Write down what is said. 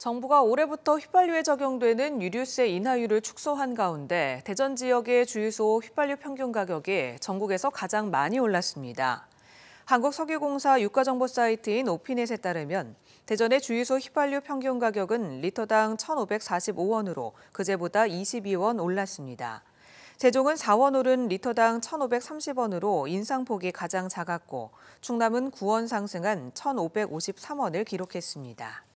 정부가 올해부터 휘발유에 적용되는 유류세 인하율을 축소한 가운데 대전 지역의 주유소 휘발유 평균 가격이 전국에서 가장 많이 올랐습니다. 한국석유공사 유가정보 사이트인 오피넷에 따르면 대전의 주유소 휘발유 평균 가격은 리터당 1,545원으로 그제보다 22원 올랐습니다. 세종은 4원 오른 리터당 1,530원으로 인상폭이 가장 작았고 충남은 9원 상승한 1,553원을 기록했습니다.